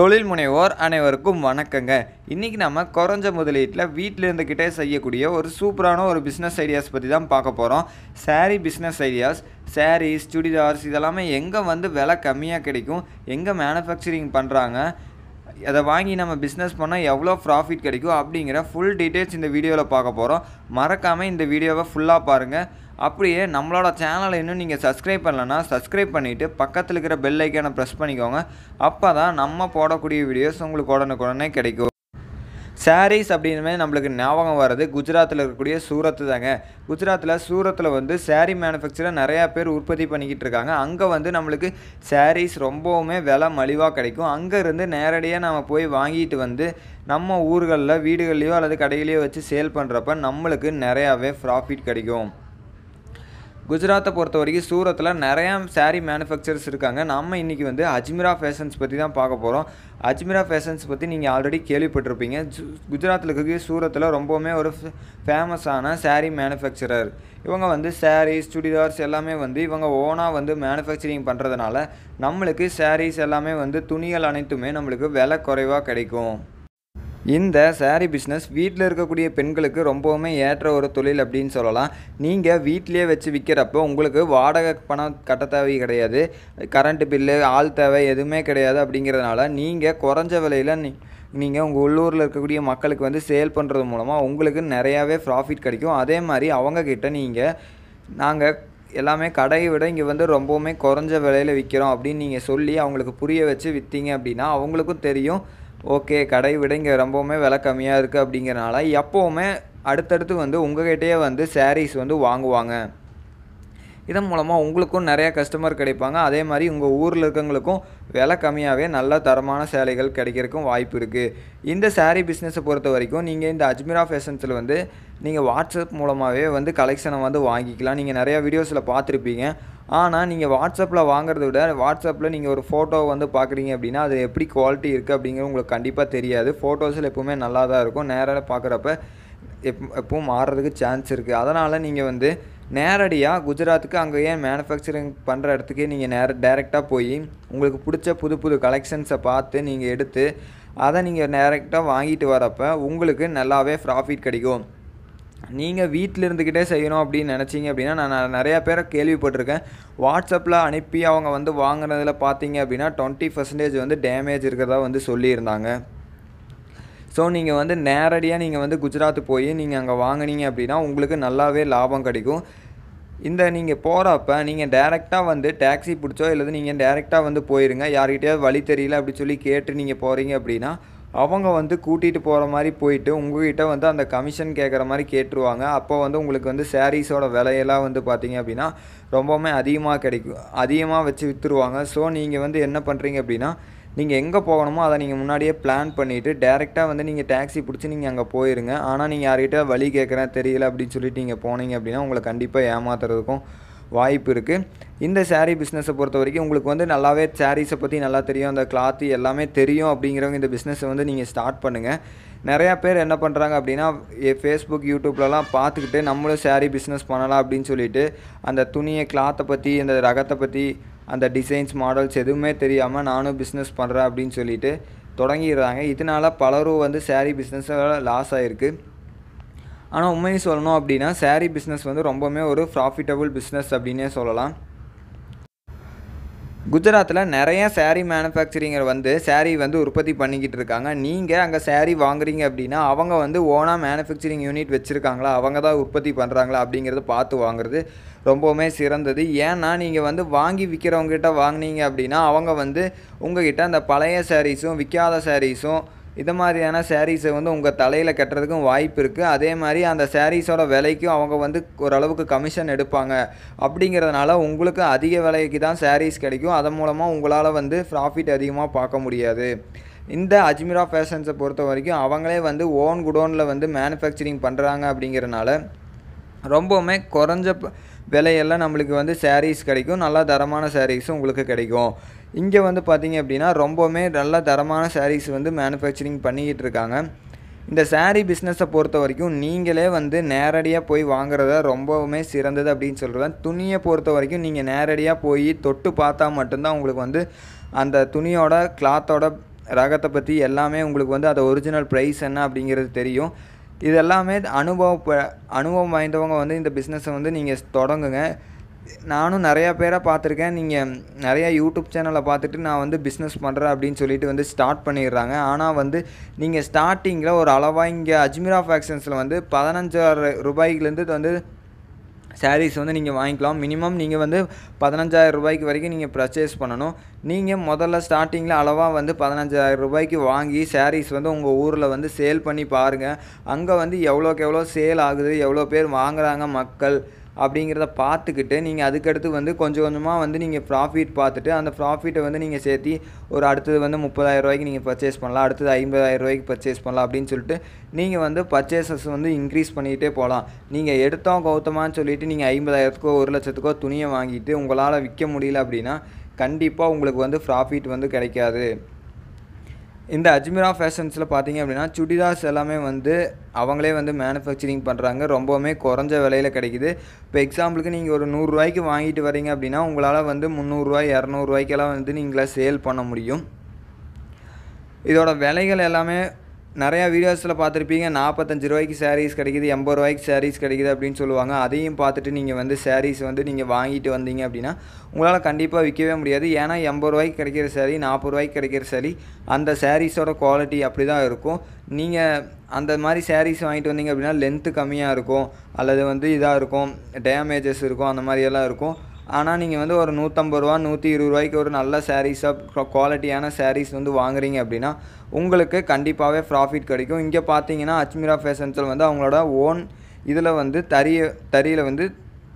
தொழில் முனைவோர் அனைவருக்கும் வணக்கங்க இன்றைக்கி நம்ம குறைஞ்ச முதலீட்டில் வீட்டில் இருந்துக்கிட்டே செய்யக்கூடிய ஒரு சூப்பரான ஒரு பிஸ்னஸ் ஐடியாஸ் பற்றி தான் பார்க்க போகிறோம் சாரீ பிஸ்னஸ் ஐடியாஸ் சாரீஸ் சுடிதார்ஸ் இதெல்லாமே எங்கே வந்து விலை கம்மியாக கிடைக்கும் எங்கே மேனுஃபேக்சரிங் பண்ணுறாங்க அதை வாங்கி நம்ம பிஸ்னஸ் பண்ணால் எவ்வளோ ப்ராஃபிட் கிடைக்கும் அப்படிங்கிற ஃபுல் டீட்டெயில்ஸ் இந்த வீடியோவில் பார்க்க போகிறோம் மறக்காமல் இந்த வீடியோவை ஃபுல்லாக பாருங்கள் அப்படியே நம்மளோட சேனலை இன்னும் நீங்கள் சப்ஸ்கிரைப் பண்ணலன்னா சப்ஸ்கிரைப் பண்ணிவிட்டு பக்கத்தில் இருக்கிற பெல் ஐக்கானை ப்ரெஸ் பண்ணிக்கோங்க அப்போ தான் நம்ம போடக்கூடிய வீடியோஸ் உங்களுக்கு உடனுக்குடனே கிடைக்கும் சாரீஸ் அப்படின்னுமே நம்மளுக்கு ஞாபகம் வர்றது குஜராத்தில் இருக்கக்கூடிய சூரத்து தாங்க குஜராத்தில் சூரத்தில் வந்து சாரீ மேனுஃபேக்சராக நிறையா பேர் உற்பத்தி பண்ணிக்கிட்டு இருக்காங்க அங்கே வந்து நம்மளுக்கு சாரீஸ் ரொம்பவுமே விலை மலிவாக கிடைக்கும் அங்கேருந்து நேரடியாக நம்ம போய் வாங்கிட்டு வந்து நம்ம ஊர்களில் வீடுகள்லையோ அல்லது கடைகளையோ வச்சு சேல் பண்ணுறப்ப நம்மளுக்கு நிறையாவே ப்ராஃபிட் கிடைக்கும் குஜராத்தை பொறுத்த வரைக்கும் சூரத்தில் நிறையா சாரீ மேனுஃபேக்சர்ஸ் இருக்காங்க நம்ம இன்றைக்கி வந்து அஜ்மிரா ஃபேஷன்ஸ் பற்றி தான் பார்க்க போகிறோம் அஜ்மிரா ஃபேஷன்ஸ் பற்றி நீங்கள் ஆல்ரெடி கேள்விப்பட்டிருப்பீங்க குஜராத்தில் இருக்க சூரத்தில் ரொம்பவுமே ஒரு ஃபேமஸான சாரீ மேனுஃபேக்சரர் இவங்க வந்து சாரீஸ் சுடிதார்ஸ் எல்லாமே வந்து இவங்க ஓனாக வந்து மேனுஃபேக்சரிங் பண்ணுறதுனால நம்மளுக்கு சாரீஸ் எல்லாமே வந்து துணிகள் அனைத்துமே நம்மளுக்கு விலை குறைவாக கிடைக்கும் இந்த சாரீ பிஸ்னஸ் வீட்டில் இருக்கக்கூடிய பெண்களுக்கு ரொம்பவுமே ஏற்ற ஒரு தொழில் அப்படின்னு சொல்லலாம் நீங்கள் வீட்டிலே வச்சு விற்கிறப்போ உங்களுக்கு வாடகை பணம் கட்ட தேவை கிடையாது கரண்ட் பில்லு ஆள் தேவை எதுவுமே கிடையாது அப்படிங்கிறதுனால நீங்கள் குறைஞ்ச விலையில் நீ நீங்கள் உங்கள் உள்ளூரில் இருக்கக்கூடிய மக்களுக்கு வந்து சேல் பண்ணுறது மூலமாக உங்களுக்கு நிறையாவே ப்ராஃபிட் கிடைக்கும் அதே மாதிரி அவங்கக்கிட்ட நீங்கள் நாங்கள் எல்லாமே கடையை விட இங்கே வந்து ரொம்பவுமே குறைஞ்ச விலையில் விற்கிறோம் அப்படின்னு நீங்கள் சொல்லி அவங்களுக்கு புரிய வச்சு விற்றீங்க அப்படின்னா அவங்களுக்கும் தெரியும் ஓகே கடை விட இங்கே ரொம்பவுமே விலை கம்மியாக இருக்குது அப்படிங்கிறனால எப்போவுமே அடுத்தடுத்து வந்து உங்கள்கிட்டயே வந்து சாரீஸ் வந்து வாங்குவாங்க இதன் மூலமாக உங்களுக்கும் நிறையா கஸ்டமர் கிடைப்பாங்க அதே மாதிரி உங்கள் ஊரில் இருக்கவங்களுக்கும் விலை கம்மியாகவே நல்ல தரமான சேலைகள் கிடைக்கிறதுக்கும் வாய்ப்பு இருக்குது இந்த சாரீ பிஸ்னஸை பொறுத்த வரைக்கும் நீங்கள் இந்த அஜ்மிரா ஃபேஷன்ஸில் வந்து நீங்கள் வாட்ஸ்அப் மூலமாகவே வந்து கலெக்ஷனை வந்து வாங்கிக்கலாம் நீங்கள் நிறையா வீடியோஸில் பார்த்துருப்பீங்க ஆனால் நீங்கள் வாட்ஸ்அப்பில் வாங்குறத விட வாட்ஸ்அப்பில் நீங்கள் ஒரு ஃபோட்டோ வந்து பார்க்குறீங்க அப்படின்னா அது எப்படி குவாலிட்டி இருக்குது அப்படிங்கிறது உங்களுக்கு கண்டிப்பாக தெரியாது ஃபோட்டோஸில் எப்போவுமே நல்லா தான் இருக்கும் நேராக பார்க்குறப்ப எப் எப்பவும் மாறுறதுக்கு சான்ஸ் இருக்குது அதனால் நீங்கள் வந்து நேரடியாக குஜராத்துக்கு அங்கே ஏன் மேனுஃபேக்சரிங் பண்ணுற இடத்துக்கு நீங்கள் நேர டேரெக்டாக போய் உங்களுக்கு பிடிச்ச புது புது கலெக்ஷன்ஸை பார்த்து நீங்கள் எடுத்து அதை நீங்கள் டேரெக்டாக வாங்கிட்டு வரப்போ உங்களுக்கு நல்லாவே ப்ராஃபிட் கிடைக்கும் நீங்கள் வீட்டில் இருந்துக்கிட்டே செய்யணும் அப்படின்னு நினச்சிங்க அப்படின்னா நான் நிறையா பேரை கேள்விப்பட்டிருக்கேன் வாட்ஸ்அப்பில் அனுப்பி அவங்க வந்து வாங்கினதில் பார்த்தீங்க அப்படின்னா டுவெண்ட்டி பர்சன்டேஜ் வந்து டேமேஜ் இருக்கிறதா வந்து சொல்லியிருந்தாங்க ஸோ நீங்கள் வந்து நேரடியாக நீங்கள் வந்து குஜராத் போய் நீங்கள் அங்கே வாங்கினீங்க அப்படின்னா உங்களுக்கு நல்லாவே லாபம் கிடைக்கும் இந்த நீங்கள் போகிறப்ப நீங்கள் டேரெக்டாக வந்து டேக்ஸி பிடிச்சோ இல்லை நீங்கள் டேரெக்டாக வந்து போயிருங்க யார்கிட்டயாவது வழி தெரியல அப்படி சொல்லி கேட்டு நீங்கள் போகிறீங்க அப்படின்னா அவங்க வந்து கூட்டிகிட்டு போகிற மாதிரி போயிட்டு உங்கள்கிட்ட வந்து அந்த கமிஷன் கேட்குற மாதிரி கேட்டுருவாங்க அப்போ வந்து உங்களுக்கு வந்து சாரீஸோட விலையெல்லாம் வந்து பார்த்திங்க அப்படின்னா ரொம்பவுமே அதிகமாக கிடைக்கும் அதிகமாக வச்சு விற்றுருவாங்க ஸோ நீங்கள் வந்து என்ன பண்ணுறீங்க அப்படின்னா நீங்கள் எங்கே போகணுமோ அதை நீங்கள் முன்னாடியே பிளான் பண்ணிவிட்டு டேரெக்டாக வந்து நீங்கள் டேக்ஸி பிடிச்சி நீங்கள் அங்கே போயிருங்க ஆனால் நீங்கள் யார்கிட்ட வழி கேட்குறேன் தெரியல அப்படின்னு சொல்லிட்டு நீங்கள் போனீங்க அப்படின்னா உங்களை கண்டிப்பாக ஏமாத்துறதுக்கும் வாய்ப்பு இருக்குது இந்த சாரீ பிஸ்னஸை பொறுத்த வரைக்கும் உங்களுக்கு வந்து நல்லாவே சாரீஸை பற்றி நல்லா தெரியும் அந்த கிளாத்து எல்லாமே தெரியும் அப்படிங்கிறவங்க இந்த பிஸ்னஸை வந்து நீங்கள் ஸ்டார்ட் பண்ணுங்கள் நிறையா பேர் என்ன பண்ணுறாங்க அப்படின்னா ஃபேஸ்புக் யூடியூப்லலாம் பார்த்துக்கிட்டு நம்மளும் சாரீ பிஸ்னஸ் பண்ணலாம் அப்படின்னு சொல்லிட்டு அந்த துணியை கிளாத்தை பற்றி அந்த ரகத்தை பற்றி அந்த டிசைன்ஸ் மாடல்ஸ் எதுவுமே தெரியாமல் நானும் பிஸ்னஸ் பண்ணுறேன் அப்படின்னு சொல்லிட்டு தொடங்கிடுறாங்க இதனால் பலரும் வந்து சேரீ பிஸ்னஸால் லாஸ் ஆகிருக்கு ஆனால் உண்மையை சொல்லணும் அப்படின்னா சேரீ பிஸ்னஸ் வந்து ரொம்பவுமே ஒரு ப்ராஃபிட்டபுள் பிஸ்னஸ் அப்படின்னே சொல்லலாம் குஜராத்தில் நிறைய சேரீ மேனுஃபேக்சரிங்கர் வந்து சேரீ வந்து உற்பத்தி பண்ணிக்கிட்டு இருக்காங்க நீங்கள் அங்கே சேரீ வாங்குறீங்க அப்படின்னா அவங்க வந்து ஓனாக மேனுஃபேக்சரிங் யூனிட் வச்சுருக்காங்களா அவங்க தான் உற்பத்தி பண்ணுறாங்களா அப்படிங்கிறத பார்த்து வாங்குறது ரொம்பவுமே சிறந்தது ஏன்னா நீங்கள் வந்து வாங்கி விற்கிறவங்ககிட்ட வாங்கினீங்க அப்படின்னா அவங்க வந்து உங்ககிட்ட அந்த பழைய சாரீஸும் விற்காத சாரீஸும் இது மாதிரியான சாரீஸை வந்து உங்கள் தலையில் கட்டுறதுக்கும் வாய்ப்பு இருக்குது அதே மாதிரி அந்த சாரீஸோட விலைக்கும் அவங்க வந்து ஓரளவுக்கு கமிஷன் எடுப்பாங்க அப்படிங்கிறதுனால உங்களுக்கு அதிக விலைக்கு தான் சாரீஸ் கிடைக்கும் அதன் மூலமாக உங்களால் வந்து ப்ராஃபிட் அதிகமாக பார்க்க முடியாது இந்த அஜ்மிரா ஃபேஷன்ஸை பொறுத்த வரைக்கும் அவங்களே வந்து ஓன் குடோனில் வந்து மேனுஃபேக்சரிங் பண்ணுறாங்க அப்படிங்கிறதுனால ரொம்பவுமே குறைஞ்ச விலையெல்லாம் நம்மளுக்கு வந்து சாரீஸ் கிடைக்கும் நல்லா தரமான சாரீஸும் உங்களுக்கு கிடைக்கும் இங்கே வந்து பார்த்திங்க அப்படின்னா ரொம்பவுமே நல்ல தரமான சாரீஸ் வந்து மேனுஃபேக்சரிங் பண்ணிக்கிட்டு இருக்காங்க இந்த சாரீ பிஸ்னஸை பொறுத்த வரைக்கும் நீங்களே வந்து நேரடியாக போய் வாங்குறத ரொம்பவுமே சிறந்தது அப்படின்னு சொல்கிறேன் துணியை பொறுத்த வரைக்கும் நீங்கள் நேரடியாக போய் தொட்டு பார்த்தா மட்டும்தான் உங்களுக்கு வந்து அந்த துணியோட கிளாத்தோட ரகத்தை பற்றி எல்லாமே உங்களுக்கு வந்து அதை ஒரிஜினல் ப்ரைஸ் என்ன அப்படிங்கிறது தெரியும் இது எல்லாமே அனுபவ அனுபவம் வாய்ந்தவங்க வந்து இந்த பிஸ்னஸை வந்து நீங்கள் தொடங்குங்க நானும் நிறையா பேரை பார்த்துருக்கேன் நீங்கள் நிறையா யூடியூப் சேனலை பார்த்துட்டு நான் வந்து பிஸ்னஸ் பண்ணுறேன் அப்படின்னு சொல்லிட்டு வந்து ஸ்டார்ட் பண்ணிடுறாங்க ஆனால் வந்து நீங்கள் ஸ்டார்டிங்கில் ஒரு அளவாக இங்கே அஜ்மிரா ஃபேக்ஷன்ஸில் வந்து பதினஞ்சாயிரம் ரூபாய்க்குலேருந்து வந்து சாரீஸ் வந்து நீங்கள் வாங்கிக்கலாம் மினிமம் நீங்கள் வந்து பதினஞ்சாயிரம் ரூபாய்க்கு வரைக்கும் நீங்கள் பர்ச்சேஸ் பண்ணணும் நீங்கள் முதல்ல ஸ்டார்டிங்கில் அளவாக வந்து பதினஞ்சாயிரம் ரூபாய்க்கு வாங்கி சாரீஸ் வந்து உங்கள் ஊரில் வந்து சேல் பண்ணி பாருங்கள் அங்கே வந்து எவ்வளோக்கு எவ்வளோ சேல் ஆகுது எவ்வளோ பேர் வாங்குகிறாங்க மக்கள் அப்படிங்கிறத பார்த்துக்கிட்டு நீங்கள் அதுக்கடுத்து வந்து கொஞ்சம் கொஞ்சமாக வந்து நீங்கள் ப்ராஃபிட் பார்த்துட்டு அந்த ப்ராஃபிட்டை வந்து நீங்கள் சேர்த்து ஒரு அடுத்தது வந்து முப்பதாயிரம் ரூபாய்க்கு நீங்கள் பர்ச்சேஸ் பண்ணலாம் அடுத்தது ஐம்பதாயிரம் ரூபாய்க்கு பர்ச்சேஸ் பண்ணலாம் அப்படின்னு சொல்லிட்டு நீங்கள் வந்து பர்ச்சேசஸ் வந்து இன்க்ரீஸ் பண்ணிக்கிட்டே போகலாம் நீங்கள் எடுத்தோம் கௌத்தமான்னு சொல்லிவிட்டு நீங்கள் ஐம்பதாயிரத்துக்கோ ஒரு லட்சத்துக்கோ துணியை வாங்கிட்டு உங்களால் விற்க முடியல அப்படின்னா கண்டிப்பாக உங்களுக்கு வந்து ப்ராஃபிட் வந்து கிடைக்காது இந்த அஜ்மிரா ஃபேஷன்ஸில் பார்த்தீங்க அப்படின்னா சுடிதார்ஸ் எல்லாமே வந்து அவங்களே வந்து மேனுஃபேக்சரிங் பண்ணுறாங்க ரொம்பவுமே குறைஞ்ச விலையில் கிடைக்கிது இப்போ எக்ஸாம்பிளுக்கு நீங்கள் ஒரு நூறுரூவாய்க்கு வாங்கிட்டு வரீங்க அப்படின்னா உங்களால் வந்து முந்நூறுரூவா இரநூறுவாய்க்கெல்லாம் வந்து நீங்களே சேல் பண்ண முடியும் இதோட விலைகள் எல்லாமே நிறையா வீடியோஸில் பார்த்துருப்பீங்க நாற்பத்தஞ்சு ரூபாய்க்கு சாரீஸ் கிடைக்கிது எண்பது ரூபாய்க்கு சாரீஸ் கிடைக்கிது அப்படின்னு சொல்லுவாங்க அதையும் பார்த்துட்டு நீங்கள் வந்து சாரீஸ் வந்து நீங்கள் வாங்கிட்டு வந்தீங்க அப்படின்னா உங்களால் கண்டிப்பாக விற்கவே முடியாது ஏன்னா எண்பது ரூபாய்க்கு கிடைக்கிற சாரி நாற்பது ரூபாய்க்கு கிடைக்கிற சாரி அந்த சாரீஸோட குவாலிட்டி அப்படி தான் இருக்கும் நீங்கள் அந்த மாதிரி சாரீஸ் வாங்கிட்டு வந்தீங்க அப்படின்னா லென்த்து கம்மியாக இருக்கும் அல்லது வந்து இதாக இருக்கும் டேமேஜஸ் இருக்கும் அந்த மாதிரியெல்லாம் இருக்கும் ஆனால் நீங்கள் வந்து ஒரு நூற்றம்பது ரூபா நூற்றி இருபது ரூபாய்க்கு ஒரு நல்ல சாரீஸாக குவாலிட்டியான சாரீஸ் வந்து வாங்குறீங்க அப்படின்னா உங்களுக்கு கண்டிப்பாகவே ப்ராஃபிட் கிடைக்கும் இங்கே பார்த்தீங்கன்னா அச்மிரா ஃபேஷன்ஸில் வந்து அவங்களோட ஓன் இதில் வந்து தறிய தறியில் வந்து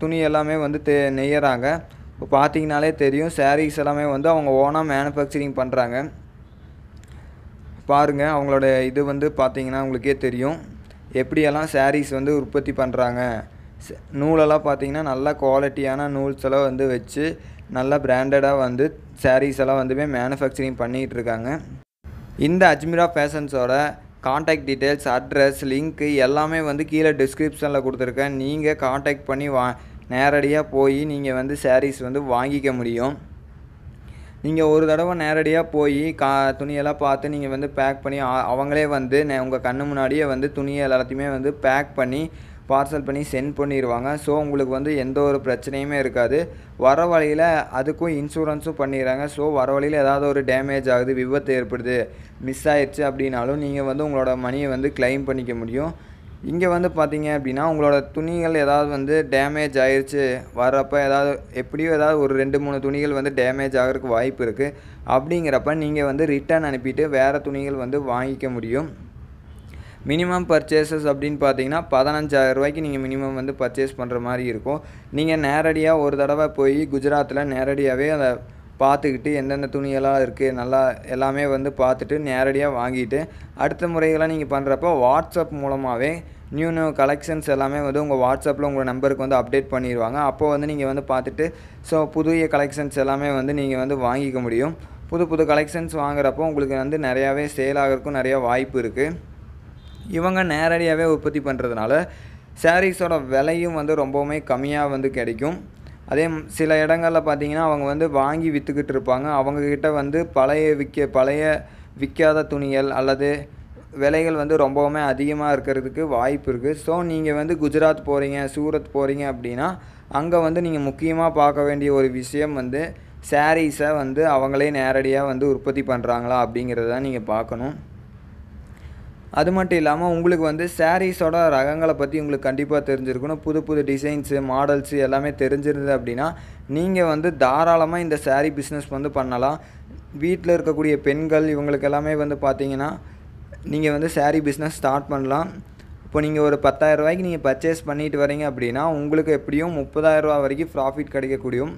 துணி எல்லாமே வந்து தெ நெய்யறாங்க இப்போ பார்த்தீங்கனாலே தெரியும் சாரீஸ் எல்லாமே வந்து அவங்க ஓனாக மேனுஃபேக்சரிங் பண்ணுறாங்க பாருங்கள் அவங்களோட இது வந்து பார்த்தீங்கன்னா உங்களுக்கே தெரியும் எப்படியெல்லாம் சாரீஸ் வந்து உற்பத்தி பண்ணுறாங்க நூலெல்லாம் பார்த்திங்கன்னா நல்லா குவாலிட்டியான நூல்ஸ் எல்லாம் வந்து வச்சு நல்லா பிராண்டடாக வந்து சாரீஸ் எல்லாம் வந்துமே மேனுஃபேக்சரிங் பண்ணிகிட்டு இருக்காங்க இந்த அஜ்மிரா ஃபேஷன்ஸோட காண்டாக்ட் டீட்டெயில்ஸ் அட்ரஸ் லிங்க்கு எல்லாமே வந்து கீழே டிஸ்கிரிப்ஷனில் கொடுத்துருக்கேன் நீங்கள் காண்டாக்ட் பண்ணி வா நேரடியாக போய் நீங்கள் வந்து சாரீஸ் வந்து வாங்கிக்க முடியும் நீங்கள் ஒரு தடவை நேரடியாக போய் கா துணியெல்லாம் பார்த்து நீங்கள் வந்து பேக் பண்ணி அவங்களே வந்து உங்கள் கண்ணு முன்னாடியே வந்து துணியை எல்லாத்தையுமே வந்து பேக் பண்ணி பார்சல் பண்ணி சென்ட் பண்ணிடுவாங்க ஸோ உங்களுக்கு வந்து எந்த ஒரு பிரச்சனையுமே இருக்காது வர வழியில் அதுக்கும் இன்சூரன்ஸும் பண்ணிடுறாங்க ஸோ வர வழியில் ஏதாவது ஒரு டேமேஜ் ஆகுது விபத்து ஏற்படுது மிஸ் ஆகிடுச்சு அப்படின்னாலும் நீங்கள் வந்து உங்களோட மணியை வந்து கிளைம் பண்ணிக்க முடியும் இங்கே வந்து பார்த்தீங்க அப்படின்னா உங்களோட துணிகள் ஏதாவது வந்து டேமேஜ் ஆயிடுச்சு வர்றப்போ ஏதாவது எப்படியோ ஏதாவது ஒரு ரெண்டு மூணு துணிகள் வந்து டேமேஜ் ஆகிறதுக்கு வாய்ப்பு இருக்குது அப்படிங்கிறப்ப நீங்கள் வந்து ரிட்டர்ன் அனுப்பிட்டு வேறு துணிகள் வந்து வாங்கிக்க முடியும் மினிமம் பர்ச்சேசஸ் அப்படின்னு பார்த்தீங்கன்னா ரூபாய்க்கு நீங்கள் மினிமம் வந்து பர்ச்சேஸ் பண்ணுற மாதிரி இருக்கும் நீங்கள் நேரடியாக ஒரு தடவை போய் குஜராத்தில் நேரடியாகவே அதை பார்த்துக்கிட்டு எந்தெந்த துணியெல்லாம் இருக்குது நல்லா எல்லாமே வந்து பார்த்துட்டு நேரடியாக வாங்கிட்டு அடுத்த முறைகளாக நீங்கள் பண்ணுறப்போ வாட்ஸ்அப் மூலமாகவே நியூ நியூ கலெக்ஷன்ஸ் எல்லாமே வந்து உங்கள் வாட்ஸ்அப்பில் உங்கள் நம்பருக்கு வந்து அப்டேட் பண்ணிடுவாங்க அப்போ வந்து நீங்கள் வந்து பார்த்துட்டு ஸோ புதிய கலெக்ஷன்ஸ் எல்லாமே வந்து நீங்கள் வந்து வாங்கிக்க முடியும் புது புது கலெக்ஷன்ஸ் வாங்குறப்போ உங்களுக்கு வந்து நிறையாவே சேல் ஆகிறதுக்கும் நிறையா வாய்ப்பு இருக்குது இவங்க நேரடியாகவே உற்பத்தி பண்ணுறதுனால சாரீஸோட விலையும் வந்து ரொம்பவுமே கம்மியாக வந்து கிடைக்கும் அதே சில இடங்களில் பார்த்திங்கன்னா அவங்க வந்து வாங்கி விற்றுக்கிட்டு இருப்பாங்க அவங்கக்கிட்ட வந்து பழைய விற்க பழைய விற்காத துணிகள் அல்லது விலைகள் வந்து ரொம்பவுமே அதிகமாக இருக்கிறதுக்கு வாய்ப்பு இருக்குது ஸோ நீங்கள் வந்து குஜராத் போகிறீங்க சூரத் போகிறீங்க அப்படின்னா அங்கே வந்து நீங்கள் முக்கியமாக பார்க்க வேண்டிய ஒரு விஷயம் வந்து சாரீஸை வந்து அவங்களே நேரடியாக வந்து உற்பத்தி பண்ணுறாங்களா அப்படிங்கிறத நீங்கள் பார்க்கணும் அது மட்டும் இல்லாமல் உங்களுக்கு வந்து சாரீஸோட ரகங்களை பற்றி உங்களுக்கு கண்டிப்பாக தெரிஞ்சிருக்கணும் புது புது டிசைன்ஸு மாடல்ஸு எல்லாமே தெரிஞ்சிருந்தது அப்படின்னா நீங்கள் வந்து தாராளமாக இந்த சாரீ பிஸ்னஸ் வந்து பண்ணலாம் வீட்டில் இருக்கக்கூடிய பெண்கள் இவங்களுக்கு எல்லாமே வந்து பார்த்தீங்கன்னா நீங்கள் வந்து சாரீ பிஸ்னஸ் ஸ்டார்ட் பண்ணலாம் இப்போ நீங்கள் ஒரு பத்தாயிரரூவாய்க்கு நீங்கள் பர்ச்சேஸ் பண்ணிட்டு வரீங்க அப்படின்னா உங்களுக்கு எப்படியும் முப்பதாயிரரூவா வரைக்கும் ப்ராஃபிட் கிடைக்கக்கூடியும்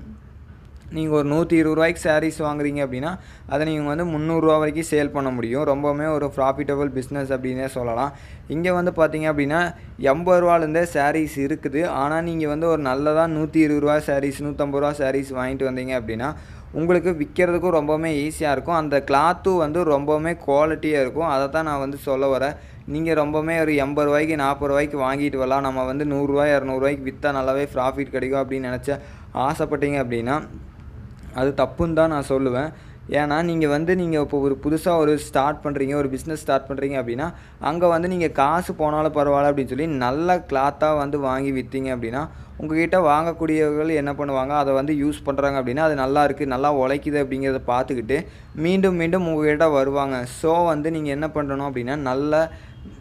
நீங்கள் ஒரு நூற்றி இருபது ரூபாய்க்கு சாரீஸ் வாங்குறீங்க அப்படின்னா அதை நீங்கள் வந்து முந்நூறுரூவா வரைக்கும் சேல் பண்ண முடியும் ரொம்பவுமே ஒரு ப்ராஃபிட்டபுள் பிஸ்னஸ் அப்படின்னே சொல்லலாம் இங்கே வந்து பார்த்தீங்க அப்படின்னா எண்பது ரூபாலேருந்தே சாரீஸ் இருக்குது ஆனால் நீங்கள் வந்து ஒரு நல்லதாக நூற்றி இருபது ரூபா சாரீஸ் நூற்றம்பது ரூபா சாரீஸ் வாங்கிட்டு வந்தீங்க அப்படின்னா உங்களுக்கு விற்கிறதுக்கும் ரொம்பவுமே ஈஸியாக இருக்கும் அந்த கிளாத்தும் வந்து ரொம்பவுமே குவாலிட்டியாக இருக்கும் அதை தான் நான் வந்து சொல்ல வரேன் நீங்கள் ரொம்பவுமே ஒரு எண்பது ரூபாய்க்கு நாற்பது ரூபாய்க்கு வாங்கிட்டு வரலாம் நம்ம வந்து நூறுரூவா இரநூறுவாய்க்கு விற்றா நல்லாவே ப்ராஃபிட் கிடைக்கும் அப்படின்னு நினச்ச ஆசைப்பட்டீங்க அப்படின்னா அது தப்புன்னு தான் நான் சொல்லுவேன் ஏன்னா நீங்கள் வந்து நீங்கள் இப்போ ஒரு புதுசாக ஒரு ஸ்டார்ட் பண்ணுறீங்க ஒரு பிஸ்னஸ் ஸ்டார்ட் பண்ணுறீங்க அப்படின்னா அங்கே வந்து நீங்கள் காசு போனாலும் பரவாயில்ல அப்படின்னு சொல்லி நல்ல கிளாத்தாக வந்து வாங்கி விற்றீங்க அப்படின்னா உங்ககிட்ட வாங்கக்கூடியவர்கள் என்ன பண்ணுவாங்க அதை வந்து யூஸ் பண்ணுறாங்க அப்படின்னா அது நல்லா இருக்குது நல்லா உழைக்குது அப்படிங்கிறத பார்த்துக்கிட்டு மீண்டும் மீண்டும் உங்ககிட்ட வருவாங்க ஸோ வந்து நீங்கள் என்ன பண்ணணும் அப்படின்னா நல்ல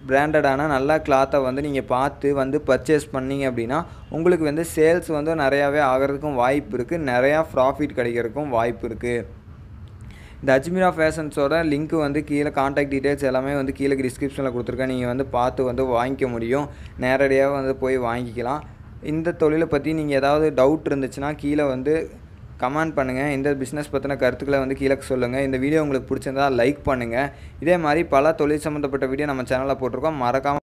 பிராண்டடான நல்ல கிளாத்தை வந்து நீங்கள் பார்த்து வந்து பர்ச்சேஸ் பண்ணிங்க அப்படின்னா உங்களுக்கு வந்து சேல்ஸ் வந்து நிறையாவே ஆகிறதுக்கும் வாய்ப்பு இருக்குது நிறையா ப்ராஃபிட் கிடைக்கிறதுக்கும் வாய்ப்பு இருக்குது இந்த அஜ்மீரா ஃபேஷன்ஸோட லிங்க் வந்து கீழே காண்டாக்ட் டீட்டெயில்ஸ் எல்லாமே வந்து கீழே டிஸ்கிரிப்ஷனில் கொடுத்துருக்கேன் நீங்கள் வந்து பார்த்து வந்து வாங்கிக்க முடியும் நேரடியாக வந்து போய் வாங்கிக்கலாம் இந்த தொழிலை பற்றி நீங்கள் ஏதாவது டவுட் இருந்துச்சுன்னா கீழே வந்து கமெண்ட் பண்ணுங்கள் இந்த பிஸ்னஸ் பற்றின கருத்துக்களை வந்து கீழே சொல்லுங்கள் இந்த வீடியோ உங்களுக்கு பிடிச்சிருந்தா லைக் பண்ணுங்கள் இதே மாதிரி பல தொழில் சம்மந்தப்பட்ட வீடியோ நம்ம சேனலில் போட்டிருக்கோம் மறக்காமல்